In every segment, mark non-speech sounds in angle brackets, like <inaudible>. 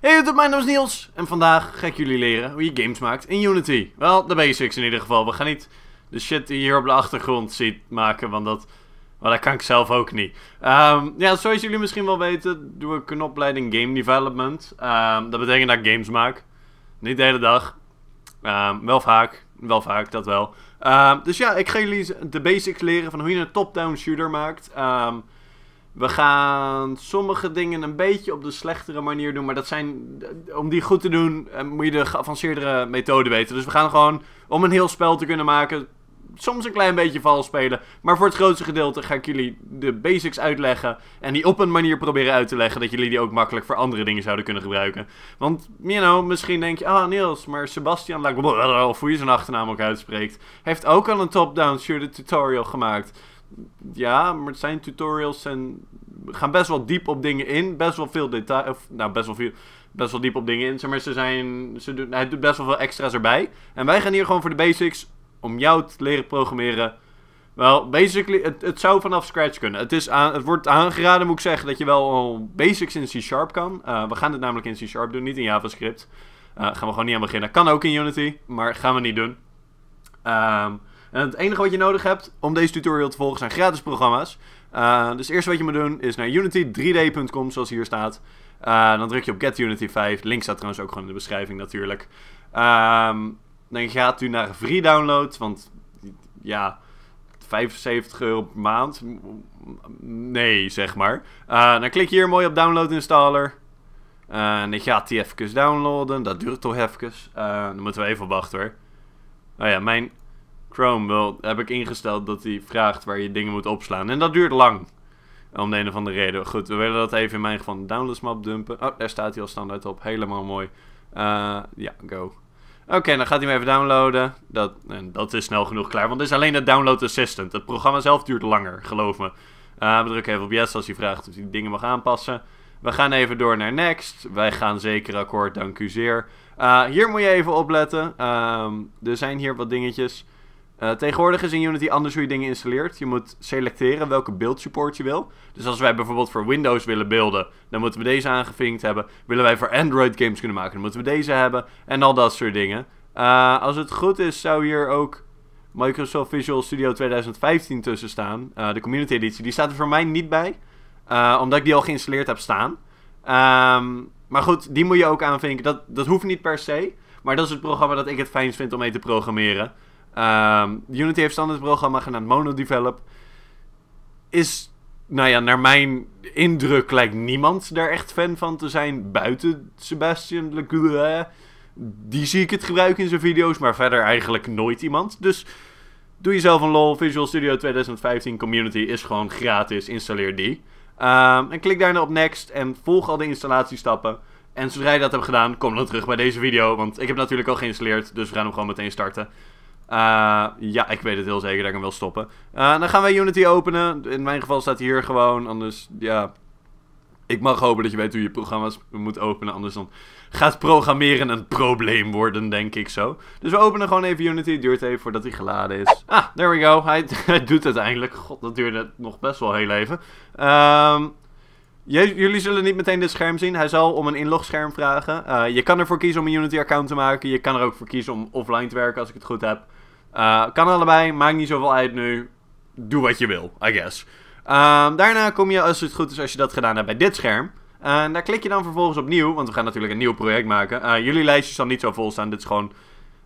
Hey YouTube, mijn naam is Niels en vandaag ga ik jullie leren hoe je games maakt in Unity. Wel, de basics in ieder geval. We gaan niet de shit die je hier op de achtergrond ziet maken, want dat, well, dat kan ik zelf ook niet. Ehm, ja, zoals jullie misschien wel weten, doe ik een opleiding Game Development. Ehm, dat betekent dat ik games maak. Niet de hele dag. Ehm, wel vaak, wel vaak, dat wel. dus ja, ik ga jullie de basics leren van hoe je een top-down shooter maakt. We gaan sommige dingen een beetje op de slechtere manier doen. Maar dat zijn. Om die goed te doen, eh, moet je de geavanceerdere methode weten. Dus we gaan gewoon. Om een heel spel te kunnen maken. Soms een klein beetje vals spelen. Maar voor het grootste gedeelte ga ik jullie de basics uitleggen. En die op een manier proberen uit te leggen. Dat jullie die ook makkelijk voor andere dingen zouden kunnen gebruiken. Want, you know, misschien denk je. Ah, Niels, maar Sebastian. of hoe je zijn achternaam ook uitspreekt. Heeft ook al een top-down shooter tutorial gemaakt ja, maar zijn tutorials en gaan best wel diep op dingen in. Best wel veel detail. Of, nou, best wel veel. Best wel diep op dingen in. Zeg maar, ze zijn, ze doen, hij doet best wel veel extra's erbij. En wij gaan hier gewoon voor de basics. Om jou te leren programmeren. Wel, basically, het, zou vanaf scratch kunnen. Het, is aan, het wordt aangeraden, moet ik zeggen, dat je wel al basics in C-Sharp kan. Eh, we gaan dit namelijk in C-Sharp doen, niet in JavaScript. Uh, gaan we gewoon niet aan beginnen. Kan ook in Unity, maar gaan we niet doen. Um, en het enige wat je nodig hebt om deze tutorial te volgen zijn gratis programma's. Eh, dus het eerste wat je moet doen is naar unity3d.com zoals hier staat. Eh, dan druk je op Get Unity 5. Link staat trouwens ook gewoon in de beschrijving natuurlijk. Ehm, dan gaat u naar free download, want ja, 75 euro per maand. Nee, zeg maar. Eh, dan klik je hier mooi op download installer. en dan gaat die even downloaden. Dat duurt toch even. dan moeten we even wachten hoor. Nou oh ja, mijn Chrome wel, heb ik ingesteld dat hij vraagt waar je dingen moet opslaan. En dat duurt lang. Om de een of andere reden. Goed, we willen dat even in mijn geval de downloads map dumpen. Oh, daar staat hij al standaard op. Helemaal mooi. Eh, ja, go. Oké, dan gaat hij hem even downloaden. Dat, en dat is snel genoeg klaar, want het is alleen de download assistant. Het programma zelf duurt langer, geloof me. Uh, we drukken even op yes als hij vraagt of hij dingen mag aanpassen. We gaan even door naar next. Wij gaan zeker akkoord, dank u zeer. Eh, hier moet je even opletten. Ehm, er zijn hier wat dingetjes. Eh, tegenwoordig is in Unity anders hoe je dingen installeert. Je moet selecteren welke build support je wil. Dus als wij bijvoorbeeld voor Windows willen beelden, dan moeten we deze aangevinkt hebben. Willen wij voor Android games kunnen maken, dan moeten we deze hebben. En al dat soort dingen. Eh, als het goed is, zou hier ook Microsoft Visual Studio 2015 tussen staan. Eh, de community editie. Die staat er voor mij niet bij. omdat ik die al geïnstalleerd heb staan. Ehm, maar goed, die moet je ook aanvinken. Dat, dat hoeft niet per se. Maar dat is het programma dat ik het fijnst vind om mee te programmeren. Um, Unity heeft standaard programma genaamd MonoDevelop. Is, nou ja, naar mijn indruk lijkt niemand daar echt fan van te zijn buiten Sebastian Lecoultre. Die zie ik het gebruiken in zijn video's, maar verder eigenlijk nooit iemand. Dus doe jezelf een lol. Visual Studio 2015 Community is gewoon gratis. Installeer die. Um, en klik daarna op Next en volg al de installatiestappen. En zodra je dat hebt gedaan, kom dan terug bij deze video. Want ik heb natuurlijk al geïnstalleerd, dus we gaan hem gewoon meteen starten. Uh, ja, ik weet het heel zeker dat ik hem wil stoppen. Uh, dan gaan wij Unity openen. In mijn geval staat hij hier gewoon. Anders, ja. Ik mag hopen dat je weet hoe je programma's moet openen. Anders dan gaat programmeren een probleem worden, denk ik zo. Dus we openen gewoon even Unity. Het duurt even voordat hij geladen is. Ah, there we go. Hij, <laughs> hij doet het eindelijk. God, dat duurde nog best wel heel even. Um, jullie zullen niet meteen dit scherm zien. Hij zal om een inlogscherm vragen. Eh, je kan ervoor kiezen om een Unity-account te maken. Je kan er ook voor kiezen om offline te werken, als ik het goed heb. Eh, kan allebei, maakt niet zoveel uit nu. Doe wat je wil, I guess. Ehm, daarna kom je, als het goed is, als je dat gedaan hebt bij dit scherm. en daar klik je dan vervolgens opnieuw, want we gaan natuurlijk een nieuw project maken. Eh, jullie lijstjes zal niet zo vol staan. Dit is gewoon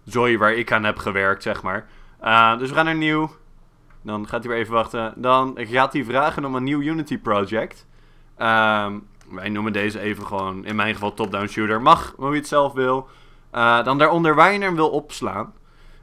zooi waar ik aan heb gewerkt, zeg maar. Eh, dus we gaan naar nieuw. Dan gaat hij weer even wachten. Dan gaat hij vragen om een nieuw Unity project. Ehm, wij noemen deze even gewoon, in mijn geval, top-down shooter. Mag, hoe je het zelf wil. dan daaronder waar je hem wil opslaan.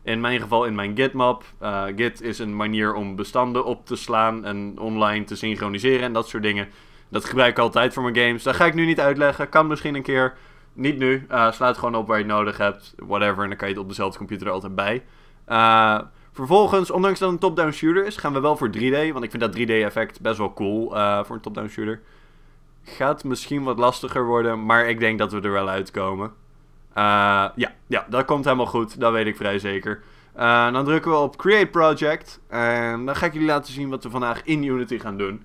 In mijn geval in mijn Gitmap. Uh, Git is een manier om bestanden op te slaan en online te synchroniseren en dat soort dingen. Dat gebruik ik altijd voor mijn games. Dat ga ik nu niet uitleggen. Kan misschien een keer. Niet nu. Uh, eh, sla het gewoon op waar je het nodig hebt. Whatever. En dan kan je het op dezelfde computer altijd bij. Eh, vervolgens, ondanks dat het een top-down shooter is, gaan we wel voor 3D. Want ik vind dat 3D-effect best wel cool voor een top-down shooter. Gaat misschien wat lastiger worden, maar ik denk dat we er wel uitkomen. Eh, ja, ja, dat komt helemaal goed. Dat weet ik vrij zeker. Eh, dan drukken we op Create Project. En dan ga ik jullie laten zien wat we vandaag in Unity gaan doen.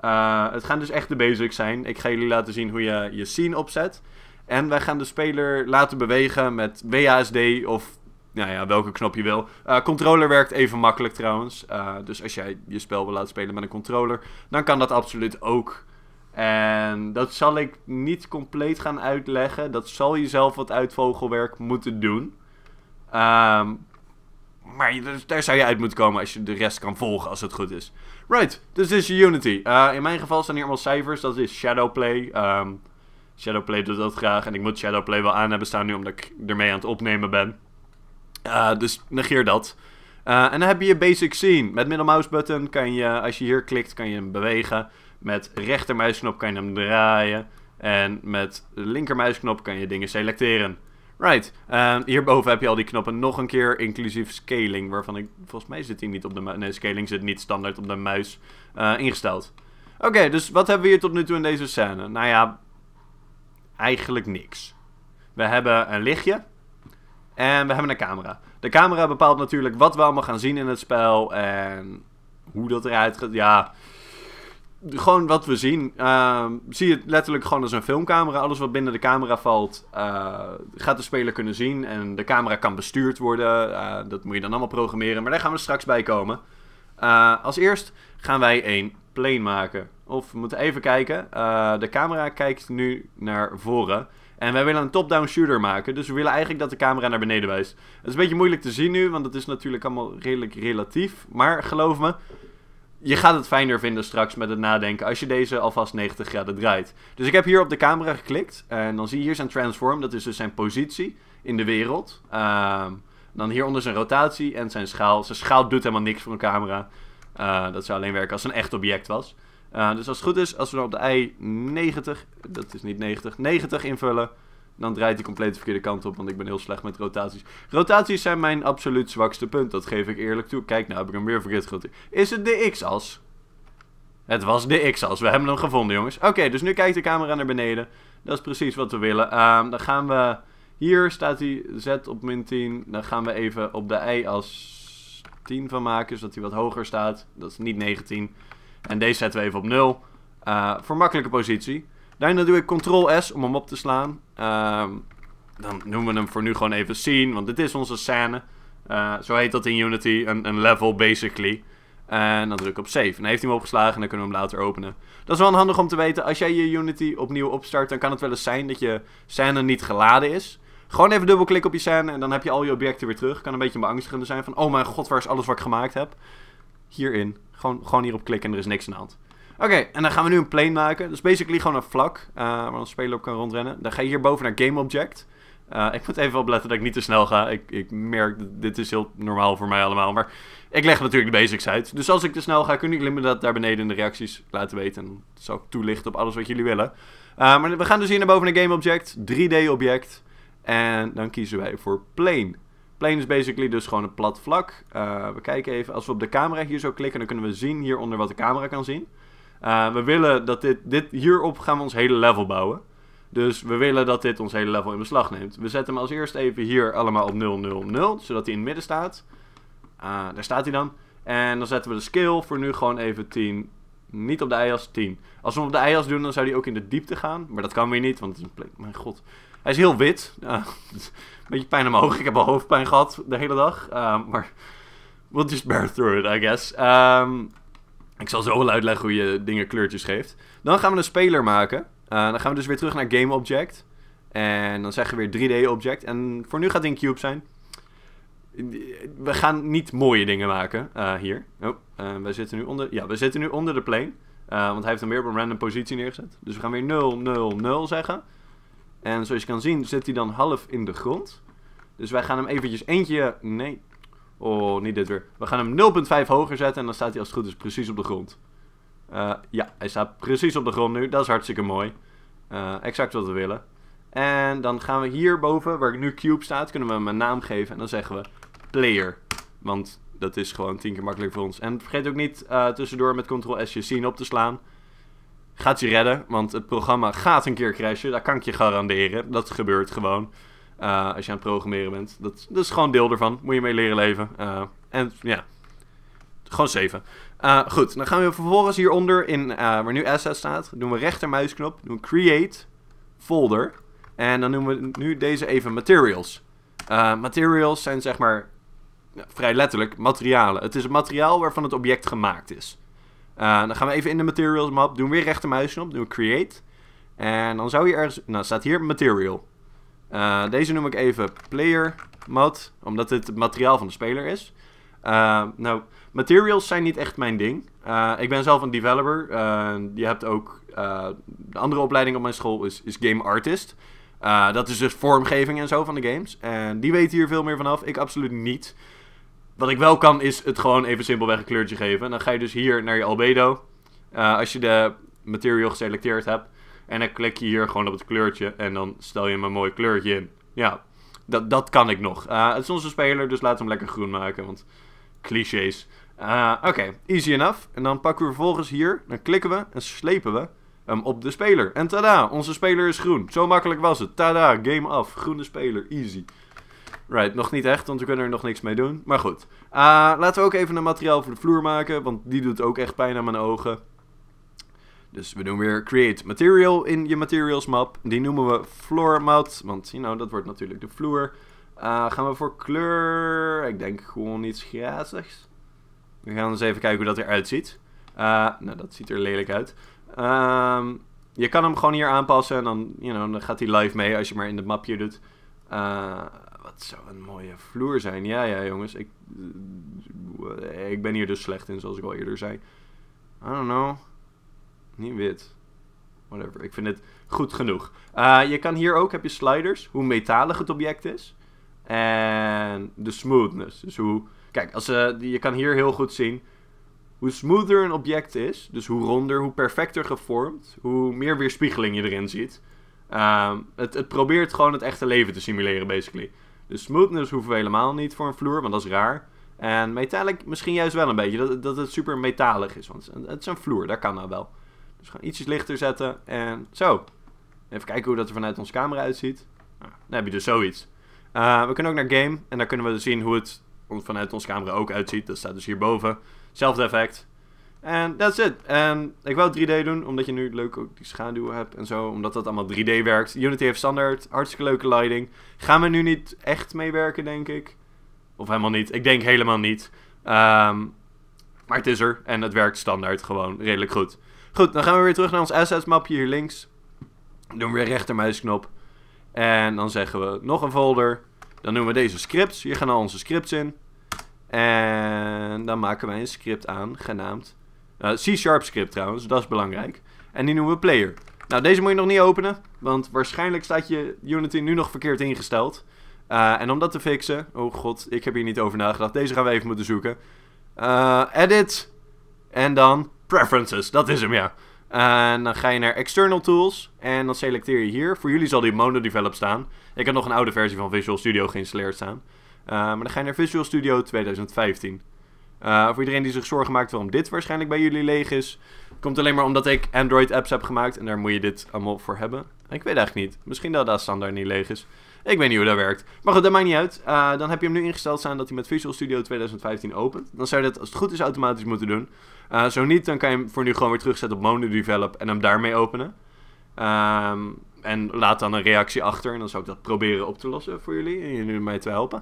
Eh, het gaan dus echt de basics zijn. Ik ga jullie laten zien hoe je je scene opzet. En wij gaan de speler laten bewegen met WASD of nou ja, welke knop je wil. controller werkt even makkelijk trouwens. dus als jij je spel wil laten spelen met een controller, dan kan dat absoluut ook. En dat zal ik niet compleet gaan uitleggen. Dat zal je zelf wat uitvogelwerk moeten doen. Ehm, maar dus daar zou je uit moeten komen als je de rest kan volgen, als het goed is. Right, dus dit is Unity. Eh, in mijn geval staan hier allemaal cijfers. Dat is Shadowplay. Um, Shadowplay doet dat graag. En ik moet Shadowplay wel aan hebben staan nu, omdat ik ermee aan het opnemen ben. Eh, dus negeer dat. Eh, en dan heb je je basic scene. Met middelmouse button kan je, als je hier klikt, kan je hem bewegen. Met rechtermuisknop kan je hem draaien. En met linkermuisknop kan je dingen selecteren. Right, uh, hierboven heb je al die knoppen nog een keer, inclusief scaling, waarvan ik, volgens mij zit die niet op de muis, nee scaling zit niet standaard op de muis, eh, ingesteld. Oké, dus wat hebben we hier tot nu toe in deze scène? Nou ja, eigenlijk niks. We hebben een lichtje en we hebben een camera. De camera bepaalt natuurlijk wat we allemaal gaan zien in het spel en hoe dat eruit gaat. Ja, gewoon wat we zien. Uh, zie het letterlijk gewoon als een filmcamera. Alles wat binnen de camera valt, eh, gaat de speler kunnen zien. En de camera kan bestuurd worden. Eh, dat moet je dan allemaal programmeren. Maar daar gaan we straks bij komen. Eh, als eerst gaan wij een plane maken. Of we moeten even kijken. de camera kijkt nu naar voren. En wij willen een top-down shooter maken. Dus we willen eigenlijk dat de camera naar beneden wijst. Het is een beetje moeilijk te zien nu, want het is natuurlijk allemaal redelijk relatief. Maar geloof me, je gaat het fijner vinden straks met het nadenken als je deze alvast 90 graden draait. Dus ik heb hier op de camera geklikt en dan zie je hier zijn transform, dat is dus zijn positie in de wereld. Ehm, dan hieronder zijn rotatie en zijn schaal. Zijn schaal doet helemaal niks voor een camera. Eh, dat zou alleen werken als het een echt object was. Eh, dus als het goed is, als we dan op de i 90, dat is niet 90, 90 invullen, dan draait hij compleet de verkeerde kant op, want ik ben heel slecht met rotaties. Rotaties zijn mijn absoluut zwakste punt, dat geef ik eerlijk toe. Kijk, nou heb ik hem weer verkeerd Is het de x-as? Het was de x-as, we hebben hem gevonden jongens. Oké, dus nu kijkt de camera naar beneden. Dat is precies wat we willen. Ehm, dan gaan we... Hier staat hij z op min 10. Dan gaan we even op de y-as 10 van maken, zodat hij wat hoger staat. Dat is niet 19. En deze zetten we even op 0. Eh, voor makkelijke positie. Daarna doe ik Ctrl-S om hem op te slaan. Ehm, dan noemen we hem voor nu gewoon even scene, want dit is onze scène. Eh, zo heet dat in Unity, een, een level basically. En dan druk ik op save. En dan heeft hij hem opgeslagen en dan kunnen we hem later openen. Dat is wel handig om te weten. Als jij je Unity opnieuw opstart, dan kan het wel eens zijn dat je scène niet geladen is. Gewoon even dubbelklik op je scène en dan heb je al je objecten weer terug. Kan een beetje beangstigend zijn van, oh mijn god, waar is alles wat ik gemaakt heb? Hierin. Gewoon, gewoon hierop klikken en er is niks aan de hand. Oké, en dan gaan we nu een plane maken. Dat is basically gewoon een vlak uh, waar ons speler op kan rondrennen. Dan ga je hierboven naar Game Object. Eh, ik moet even opletten dat ik niet te snel ga. Ik, ik merk, dit is heel normaal voor mij allemaal. Maar ik leg natuurlijk de basics uit. Dus als ik te snel ga, kun jullie me dat daar beneden in de reacties laten weten. En dan zal ik toelichten op alles wat jullie willen. Eh, maar we gaan dus hier naar boven naar Game Object, 3D object. En dan kiezen wij voor plane. Plane is basically dus gewoon een plat vlak. we kijken even, als we op de camera hier zo klikken, dan kunnen we zien hieronder wat de camera kan zien. Eh, we willen dat dit, dit... Hierop gaan we ons hele level bouwen. Dus we willen dat dit ons hele level in beslag neemt. We zetten hem als eerst even hier allemaal op 0, 0, 0. Zodat hij in het midden staat. Eh, daar staat hij dan. En dan zetten we de scale voor nu gewoon even 10. Niet op de i-as 10. Als we hem op de i-as doen, dan zou hij ook in de diepte gaan. Maar dat kan weer niet, want het is een plek. Mijn god. Hij is heel wit. Eh, <laughs> beetje pijn omhoog. Ik heb al hoofdpijn gehad de hele dag. maar we'll just bear through it, I guess. Um, ik zal zo wel uitleggen hoe je dingen kleurtjes geeft. Dan gaan we een speler maken. Eh, dan gaan we dus weer terug naar Game Object. En dan zeggen we weer 3D Object. En voor nu gaat het een cube zijn. We gaan niet mooie dingen maken eh, hier. Oh, eh, we zitten nu onder, ja, we zitten nu onder de plane. want hij heeft hem weer op een random positie neergezet. Dus we gaan weer 0, 0, 0 zeggen. En zoals je kan zien zit hij dan half in de grond. Dus wij gaan hem eventjes eentje... Nee, Oh, niet dit weer. We gaan hem 0,5 hoger zetten en dan staat hij als het goed is precies op de grond. Eh, ja, hij staat precies op de grond nu. Dat is hartstikke mooi. Eh, exact wat we willen. En dan gaan we hierboven, waar nu cube staat, kunnen we hem een naam geven. En dan zeggen we player. Want dat is gewoon tien keer makkelijker voor ons. En vergeet ook niet eh, tussendoor met ctrl-s je scene op te slaan. Gaat je redden, want het programma gaat een keer crashen. Dat kan ik je garanderen. Dat gebeurt gewoon. Eh, als je aan het programmeren bent. Dat, dat, is gewoon deel ervan. Moet je mee leren leven. Eh, en ja, gewoon 7. Eh, goed, dan gaan we vervolgens hieronder in waar nu asset staat. Doen we rechtermuisknop. Doen we create folder. En dan noemen we nu deze even materials. materials zijn zeg maar vrij letterlijk materialen. Het is het materiaal waarvan het object gemaakt is. dan gaan we even in de materials map. Doen we weer rechtermuisknop. Doen we create. En dan zou je ergens... Nou, staat hier material. Eh, deze noem ik even player mod omdat dit het materiaal van de speler is. Eh, nou, materials zijn niet echt mijn ding. Eh, ik ben zelf een developer. je hebt ook, de andere opleiding op mijn school is, is game artist. dat is dus vormgeving en zo van de games. En die weten hier veel meer vanaf, ik absoluut niet. Wat ik wel kan is het gewoon even simpelweg een kleurtje geven. En dan ga je dus hier naar je albedo. als je de material geselecteerd hebt. En dan klik je hier gewoon op het kleurtje en dan stel je hem een mooi kleurtje in. Ja, dat, dat kan ik nog. Eh, het is onze speler, dus laten we hem lekker groen maken, want clichés. Eh, oké, easy enough. En dan pakken we vervolgens hier, dan klikken we en slepen we hem op de speler. En tada, onze speler is groen. Zo makkelijk was het. Tada, game af. Groene speler, easy. Right, nog niet echt, want we kunnen er nog niks mee doen. Maar goed. Eh, laten we ook even een materiaal voor de vloer maken, want die doet ook echt pijn aan mijn ogen. Dus we doen weer create material in je materials map. Die noemen we floor mat, want you know, dat wordt natuurlijk de vloer. Eh, gaan we voor kleur, ik denk gewoon iets grazigs. We gaan eens even kijken hoe dat eruit ziet. Eh, nou, dat ziet er lelijk uit. Ehm, je kan hem gewoon hier aanpassen en dan, you know, dan gaat hij live mee als je maar in het mapje doet. Eh, wat zou een mooie vloer zijn. Ja, ja, jongens. Ik, ik ben hier dus slecht in, zoals ik al eerder zei. I don't know. Niet wit. Whatever. Ik vind het goed genoeg. Eh, je kan hier ook, heb je sliders, hoe metalig het object is. En de smoothness. Dus hoe... Kijk, als, uh, je kan hier heel goed zien hoe smoother een object is, dus hoe ronder, hoe perfecter gevormd, hoe meer weerspiegeling je erin ziet. Ehm, het, het, probeert gewoon het echte leven te simuleren, basically. Dus smoothness hoeven we helemaal niet voor een vloer, want dat is raar. En metallic misschien juist wel een beetje, dat, dat het super metalig is, want het is een vloer, daar kan nou wel. Dus gewoon ietsjes lichter zetten en zo. Even kijken hoe dat er vanuit onze camera uitziet. Ah, dan heb je dus zoiets. Eh, we kunnen ook naar game en daar kunnen we dus zien hoe het vanuit onze camera ook uitziet. Dat staat dus hierboven. Hetzelfde effect. En that's it. En ik wou 3D doen, omdat je nu leuk ook die schaduwen hebt en zo. Omdat dat allemaal 3D werkt. Unity heeft standaard, hartstikke leuke lighting. Gaan we nu niet echt meewerken, denk ik. Of helemaal niet. Ik denk helemaal niet. Ehm, maar het is er en het werkt standaard gewoon redelijk goed. Goed, dan gaan we weer terug naar ons assets mapje hier links. doen we weer rechtermuisknop. En dan zeggen we nog een folder. Dan noemen we deze scripts. Hier gaan al onze scripts in. En dan maken wij een script aan, genaamd eh, c script trouwens, dat is belangrijk. En die noemen we player. Nou, deze moet je nog niet openen, want waarschijnlijk staat je Unity nu nog verkeerd ingesteld. Eh, en om dat te fixen, oh god, ik heb hier niet over nagedacht, deze gaan we even moeten zoeken. Eh, edit, en dan preferences, dat is hem ja. En dan ga je naar External Tools. En dan selecteer je hier. Voor jullie zal die Mono Develop staan. Ik heb nog een oude versie van Visual Studio geïnstalleerd staan. Eh, maar dan ga je naar Visual Studio 2015. Eh, voor iedereen die zich zorgen maakt waarom dit waarschijnlijk bij jullie leeg is. Komt alleen maar omdat ik Android apps heb gemaakt. En daar moet je dit allemaal voor hebben. Ik weet eigenlijk niet. Misschien dat dat standaard niet leeg is. Ik weet niet hoe dat werkt. Maar goed, dat maakt niet uit. Eh, dan heb je hem nu ingesteld staan dat hij met Visual Studio 2015 opent. Dan zou je dat als het goed is automatisch moeten doen. Eh, zo niet, dan kan je hem voor nu gewoon weer terugzetten op Mono Develop en hem daarmee openen. Ehm, en laat dan een reactie achter. En dan zou ik dat proberen op te lossen voor jullie. En jullie mij te helpen.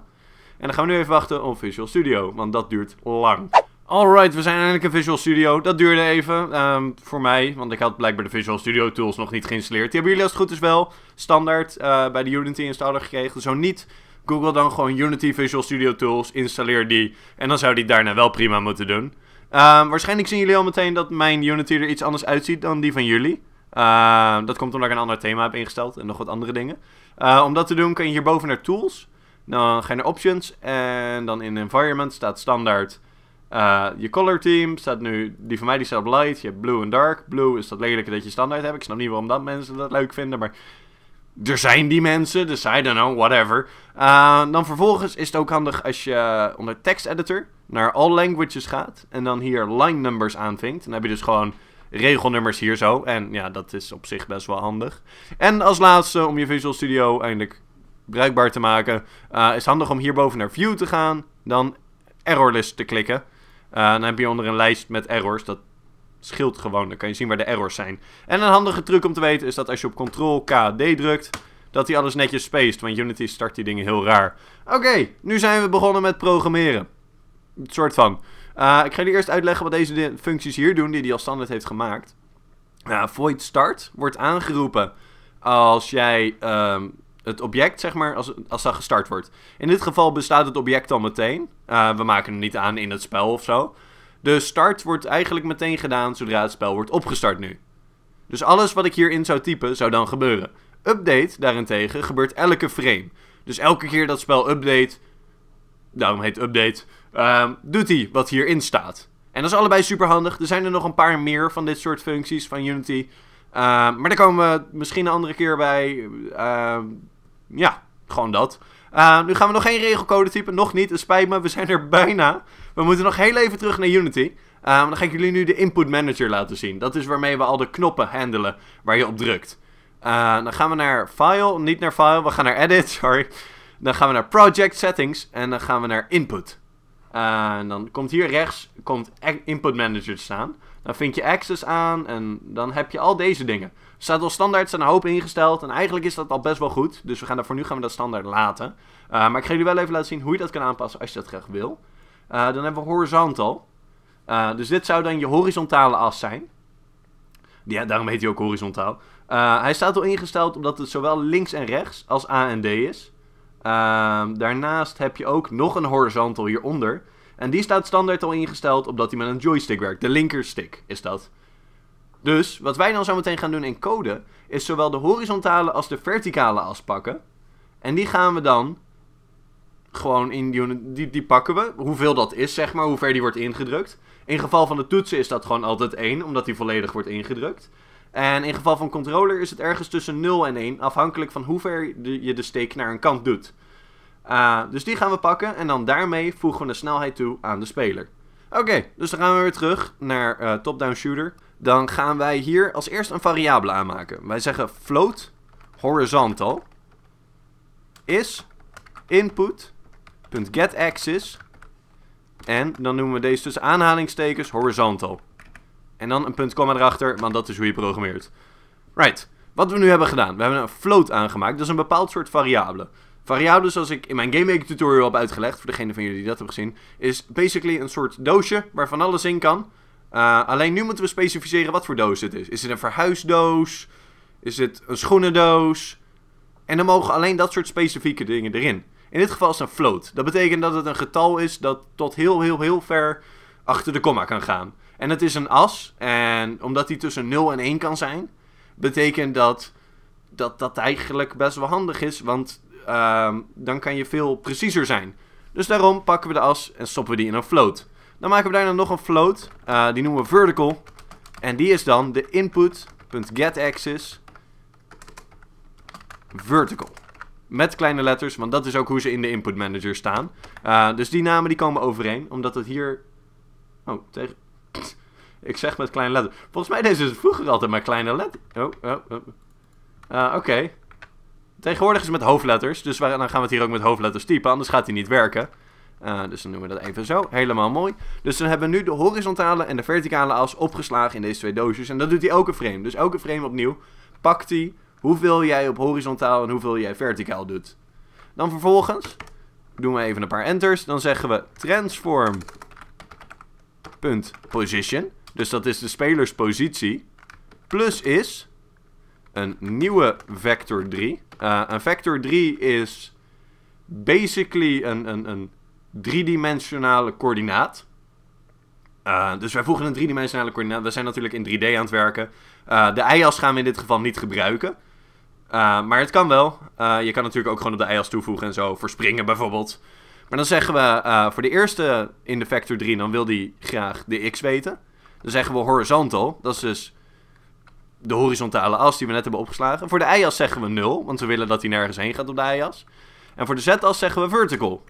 En dan gaan we nu even wachten op Visual Studio, want dat duurt lang. Alright, we zijn eindelijk in Visual Studio. Dat duurde even, ehm, voor mij, want ik had blijkbaar de Visual Studio tools nog niet geïnstalleerd. Die hebben jullie als het goed is wel standaard eh, bij de Unity installer gekregen. Zo niet, google dan gewoon Unity Visual Studio tools, installeer die. En dan zou die daarna wel prima moeten doen. Ehm, waarschijnlijk zien jullie al meteen dat mijn Unity er iets anders uitziet dan die van jullie. Ehm, dat komt omdat ik een ander thema heb ingesteld en nog wat andere dingen. Eh, om dat te doen kun je hierboven naar Tools. Dan ga je naar Options en dan in Environment staat standaard eh, je color team staat nu, die van mij die staat op light. Je hebt blue en dark. Blue is dat lelijke dat je standaard hebt. Ik snap niet waarom dat mensen dat leuk vinden, maar er zijn die mensen, dus I don't know, whatever. Eh, dan vervolgens is het ook handig als je onder text editor naar all languages gaat en dan hier line numbers aanvinkt. Dan heb je dus gewoon regelnummers hier zo. En ja, dat is op zich best wel handig. En als laatste, om je Visual Studio eindelijk bruikbaar te maken, uh, is handig om hierboven naar View te gaan, dan list te klikken. Uh, dan heb je onder een lijst met errors. Dat scheelt gewoon. Dan kan je zien waar de errors zijn. En een handige truc om te weten is dat als je op Ctrl-K, D drukt, dat hij alles netjes spaced. Want Unity start die dingen heel raar. Oké, nu zijn we begonnen met programmeren. Een soort van. Eh, ik ga jullie eerst uitleggen wat deze functies hier doen, die hij al standaard heeft gemaakt. Nou, void start wordt aangeroepen als jij ehm, het object, zeg maar, als, als dat gestart wordt. In dit geval bestaat het object al meteen. Eh, we maken hem niet aan in het spel of zo. De start wordt eigenlijk meteen gedaan zodra het spel wordt opgestart nu. Dus alles wat ik hierin zou typen, zou dan gebeuren. Update daarentegen gebeurt elke frame. Dus elke keer dat spel update, daarom heet update, ehm, doet hij wat hierin staat. En dat is allebei super handig. Er zijn er nog een paar meer van dit soort functies van Unity. Eh, maar daar komen we misschien een andere keer bij. Eh, ja, gewoon dat. Eh, nu gaan we nog geen regelcode typen, nog niet. Het spijt me, we zijn er bijna. We moeten nog heel even terug naar Unity. dan ga ik jullie nu de input manager laten zien. Dat is waarmee we al de knoppen handelen waar je op drukt. dan gaan we naar file, niet naar file, we gaan naar edit, <laughs> sorry. Dan gaan we naar project settings en dan gaan we naar input. en dan komt hier rechts komt input manager te staan. Dan vind je access aan en dan heb je al deze dingen. staat al standaard zijn een hoop ingesteld en eigenlijk is dat al best wel goed. Dus we gaan dat, voor nu gaan we dat standaard laten. Eh, maar ik ga jullie wel even laten zien hoe je dat kan aanpassen als je dat graag wil. Eh, dan hebben we horizontal. Eh, dus dit zou dan je horizontale as zijn. Ja, daarom heet hij ook horizontaal. hij staat al ingesteld omdat het zowel links en rechts als A en D is. Ehm, daarnaast heb je ook nog een horizontal hieronder. En die staat standaard al ingesteld omdat hij met een joystick werkt. De linkerstick is dat. Dus wat wij dan zo meteen gaan doen in code is zowel de horizontale als de verticale as pakken. En die gaan we dan gewoon in die, die, pakken we. Hoeveel dat is, zeg maar, hoe ver die wordt ingedrukt. In geval van de toetsen is dat gewoon altijd 1, omdat die volledig wordt ingedrukt. En in geval van controller is het ergens tussen 0 en 1, afhankelijk van hoe ver je de steek naar een kant doet. Ah, dus die gaan we pakken en dan daarmee voegen we de snelheid toe aan de speler. Oké, dus dan gaan we weer terug naar eh, top-down shooter. Dan gaan wij hier als eerst een variabele aanmaken. Wij zeggen float horizontal is input.getAxis en dan noemen we deze tussen aanhalingstekens horizontal. En dan een punt komma erachter, want dat is hoe je programmeert. Right, wat we nu hebben gedaan. We hebben een float aangemaakt, dat is een bepaald soort variabele. Variabels, zoals ik in mijn GameMaker tutorial heb uitgelegd, voor degene van jullie die dat hebben gezien, is basically een soort doosje waar van alles in kan. Eh, alleen nu moeten we specificeren wat voor doos het is. Is het een verhuisdoos? Is het een schoenendoos? En dan mogen alleen dat soort specifieke dingen erin. In dit geval is het een float. Dat betekent dat het een getal is dat tot heel, heel, heel ver achter de komma kan gaan. En het is een as. En omdat die tussen 0 en 1 kan zijn, betekent dat dat, dat eigenlijk best wel handig is. Want Ehm, dan kan je veel preciezer zijn. Dus daarom pakken we de as en stoppen we die in een float. Dan maken we daarna nog een float, eh, die noemen we vertical. En die is dan de input.getAxis vertical. Met kleine letters, want dat is ook hoe ze in de input manager staan. Eh, dus die namen die komen overeen, omdat het hier... Oh, tegen... Ik zeg met kleine letters. Volgens mij deze is vroeger altijd met kleine letters. Oh, oh, oh. Eh, oké. Tegenwoordig is het met hoofdletters, dus dan gaan we het hier ook met hoofdletters typen, anders gaat hij niet werken. Eh, dus dan doen we dat even zo. Helemaal mooi. Dus dan hebben we nu de horizontale en de verticale as opgeslagen in deze twee doosjes. En dat doet hij elke frame. Dus elke frame opnieuw pakt hij hoeveel jij op horizontaal en hoeveel jij verticaal doet. Dan vervolgens doen we even een paar enters. Dan zeggen we transform.position. Dus dat is de spelerspositie. Plus is een nieuwe Vector 3. Eh, een Vector 3 is basically een, een, een driedimensionale coördinaat. Eh, dus wij voegen een driedimensionale coördinaat. We zijn natuurlijk in 3D aan het werken. Eh, de i as gaan we in dit geval niet gebruiken. maar het kan wel. je kan natuurlijk ook gewoon op de i as toevoegen en zo. Verspringen bijvoorbeeld. Maar dan zeggen we voor de eerste in de vector 3, dan wil die graag de x weten. Dan zeggen we horizontal. Dat is dus de horizontale as die we net hebben opgeslagen. Voor de y-as zeggen we 0, want we willen dat hij nergens heen gaat op de y-as. En voor de z-as zeggen we vertical.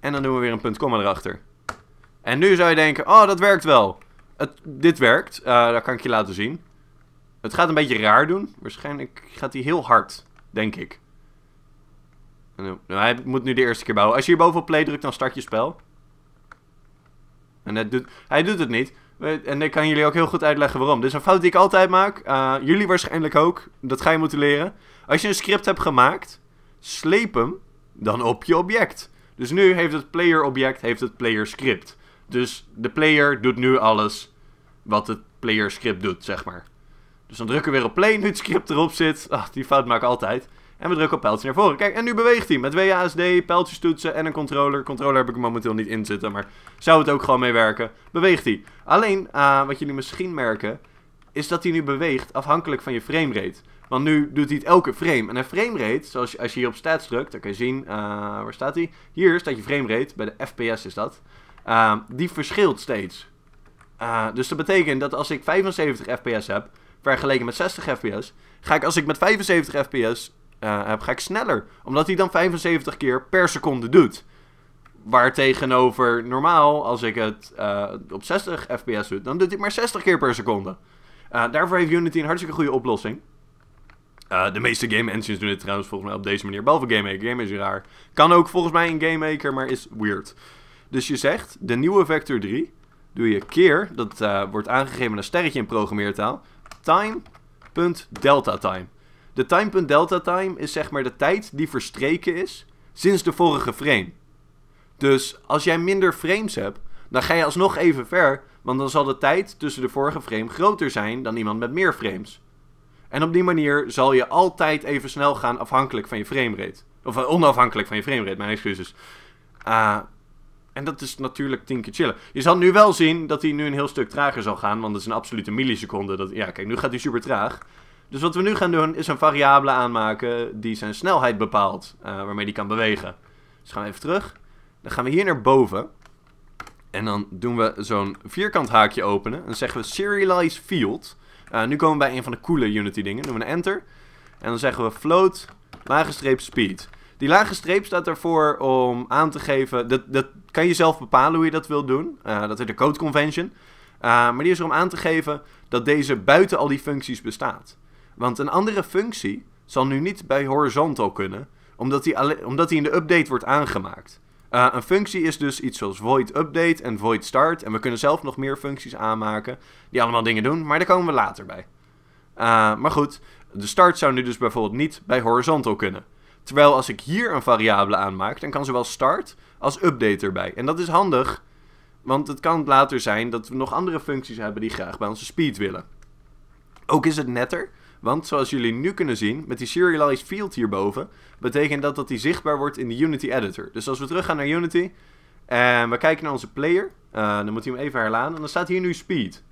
En dan doen we weer een punt komma erachter. En nu zou je denken, oh dat werkt wel. Het, dit werkt, uh, dat kan ik je laten zien. Het gaat een beetje raar doen. Waarschijnlijk gaat hij heel hard, denk ik. Eh, nou, hij moet nu de eerste keer bouwen. Als je hier bovenop play drukt, dan start je spel. En doet, hij doet het niet. En ik kan jullie ook heel goed uitleggen waarom. Dit is een fout die ik altijd maak. Eh, jullie waarschijnlijk ook. Dat ga je moeten leren. Als je een script hebt gemaakt, sleep hem dan op je object. Dus nu heeft het player object heeft het player script. Dus de player doet nu alles wat het player script doet, zeg maar. Dus dan drukken we weer op play nu het script erop zit. Ach, die fout maak ik altijd. En we drukken op pijltje naar voren. Kijk, en nu beweegt hij met WASD, pijltjes toetsen en een controller. Controller heb ik momenteel niet in zitten, maar zou het ook gewoon mee werken. Beweegt hij. Alleen, uh, wat jullie misschien merken, is dat hij nu beweegt afhankelijk van je framerate. Want nu doet hij het elke frame. En een framerate, zoals je, als je hier op stats drukt, dan kan je zien, eh, waar staat hij? Hier staat je framerate, bij de FPS is dat. Ehm, die verschilt steeds. Eh, dus dat betekent dat als ik 75 FPS heb, vergeleken met 60 FPS, ga ik als ik met 75 FPS eh, heb, ga ik sneller. Omdat hij dan 75 keer per seconde doet. Waartegenover normaal, als ik het eh, op 60 fps doe, dan doet hij maar 60 keer per seconde. Eh, daarvoor heeft Unity een hartstikke goede oplossing. de meeste game engines doen dit trouwens volgens mij op deze manier. Behalve Game Maker. Game is raar. Kan ook volgens mij in Game Maker, maar is weird. Dus je zegt, de nieuwe Vector 3 doe je keer, dat wordt aangegeven met een sterretje in programmeertaal, time.deltatime. time. De time.delta time is zeg maar de tijd die verstreken is sinds de vorige frame. Dus als jij minder frames hebt, dan ga je alsnog even ver, want dan zal de tijd tussen de vorige frame groter zijn dan iemand met meer frames. En op die manier zal je altijd even snel gaan afhankelijk van je framerate. Of eh, onafhankelijk van je framerate, mijn excuses. Ah, en dat is natuurlijk tien keer chillen. Je zal nu wel zien dat hij nu een heel stuk trager zal gaan, want dat is een absolute milliseconde. Dat, ja, kijk, nu gaat hij super traag. Dus wat we nu gaan doen is een variabele aanmaken die zijn snelheid bepaalt, eh, waarmee die kan bewegen. Dus gaan we even terug. Dan gaan we hier naar boven. En dan doen we zo'n vierkant haakje openen. En dan zeggen we serialize field. Eh, nu komen we bij een van de coole Unity dingen. doen we een enter. En dan zeggen we float, lage streep speed. Die lage streep staat ervoor om aan te geven... Dat, dat kan je zelf bepalen hoe je dat wilt doen. Eh, dat is de code convention. maar die is er om aan te geven dat deze buiten al die functies bestaat. Want een andere functie zal nu niet bij horizontal kunnen, omdat die, omdat die in de update wordt aangemaakt. Eh, een functie is dus iets zoals void update en void start. En we kunnen zelf nog meer functies aanmaken die allemaal dingen doen, maar daar komen we later bij. Eh, maar goed, de start zou nu dus bijvoorbeeld niet bij horizontal kunnen. Terwijl als ik hier een variabele aanmaak, dan kan zowel start als update erbij. En dat is handig, want het kan later zijn dat we nog andere functies hebben die graag bij onze speed willen. Ook is het netter, want zoals jullie nu kunnen zien, met die serialized field hierboven, betekent dat dat die zichtbaar wordt in de Unity editor. Dus als we terug gaan naar Unity en we kijken naar onze player, eh, dan moet hij hem even herladen en dan staat hier nu speed.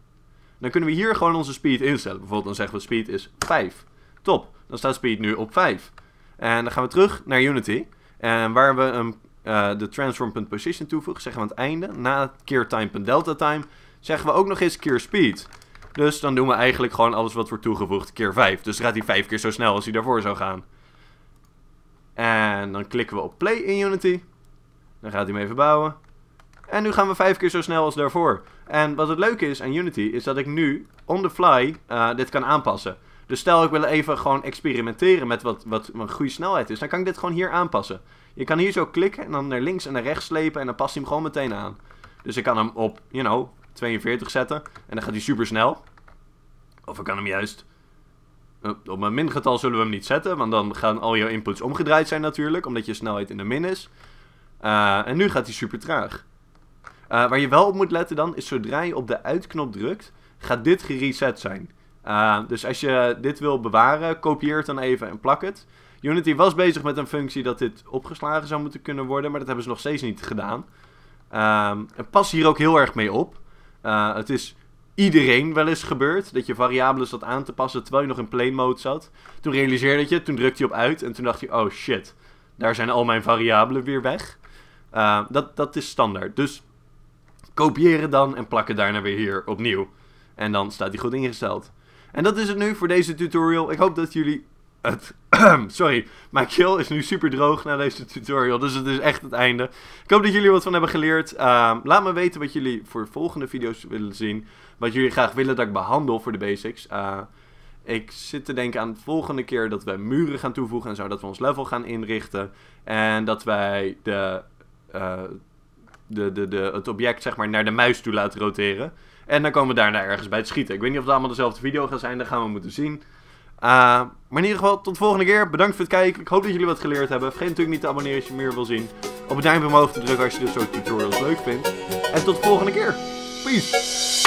Dan kunnen we hier gewoon onze speed instellen. Bijvoorbeeld dan zeggen we speed is 5. Top, dan staat speed nu op 5. En dan gaan we terug naar Unity. En waar we een, uh, de transform.position toevoegen, zeggen we aan het einde, na keer time.delta time, zeggen we ook nog eens keer speed. Dus dan doen we eigenlijk gewoon alles wat wordt toegevoegd keer 5. Dus gaat hij 5 keer zo snel als hij daarvoor zou gaan. En dan klikken we op play in Unity. Dan gaat hij hem even bouwen. En nu gaan we 5 keer zo snel als daarvoor. En wat het leuke is aan Unity is dat ik nu on the fly eh, dit kan aanpassen. Dus stel ik wil even gewoon experimenteren met wat, wat een goede snelheid is. Dan kan ik dit gewoon hier aanpassen. Je kan hier zo klikken en dan naar links en naar rechts slepen en dan past hij hem gewoon meteen aan. Dus ik kan hem op, you know, 42 zetten. En dan gaat hij super snel. Of ik kan hem juist... Op een mingetal zullen we hem niet zetten, want dan gaan al jouw inputs omgedraaid zijn natuurlijk, omdat je snelheid in de min is. en nu gaat hij super traag. waar je wel op moet letten dan, is zodra je op de uitknop drukt, gaat dit gereset zijn. dus als je dit wil bewaren, kopieer het dan even en plak het. Unity was bezig met een functie dat dit opgeslagen zou moeten kunnen worden, maar dat hebben ze nog steeds niet gedaan. en pas hier ook heel erg mee op. Eh, het is iedereen wel eens gebeurd dat je variabelen zat aan te passen terwijl je nog in play mode zat. Toen realiseerde je toen drukte je op uit en toen dacht je, oh shit, daar zijn al mijn variabelen weer weg. Eh, dat, dat is standaard. Dus kopiëren dan en plakken daarna weer hier opnieuw. En dan staat die goed ingesteld. En dat is het nu voor deze tutorial. Ik hoop dat jullie <clears throat> sorry, mijn keel is nu super droog na deze tutorial, dus het is echt het einde. Ik hoop dat jullie wat van hebben geleerd. Ehm, laat me weten wat jullie voor volgende video's willen zien. Wat jullie graag willen dat ik behandel voor de basics. Eh, ik zit te denken aan de volgende keer dat wij muren gaan toevoegen en zo. Dat we ons level gaan inrichten. En dat wij de, eh, de, de, de, het object zeg maar, naar de muis toe laten roteren. En dan komen we daarna ergens bij het schieten. Ik weet niet of het allemaal dezelfde video gaat zijn. Dat gaan we moeten zien. Eh, maar in ieder geval, tot de volgende keer. Bedankt voor het kijken. Ik hoop dat jullie wat geleerd hebben. Vergeet natuurlijk niet te abonneren als je meer wil zien. Op het duimpje omhoog te drukken als je dit soort tutorials leuk vindt. En tot de volgende keer. Peace!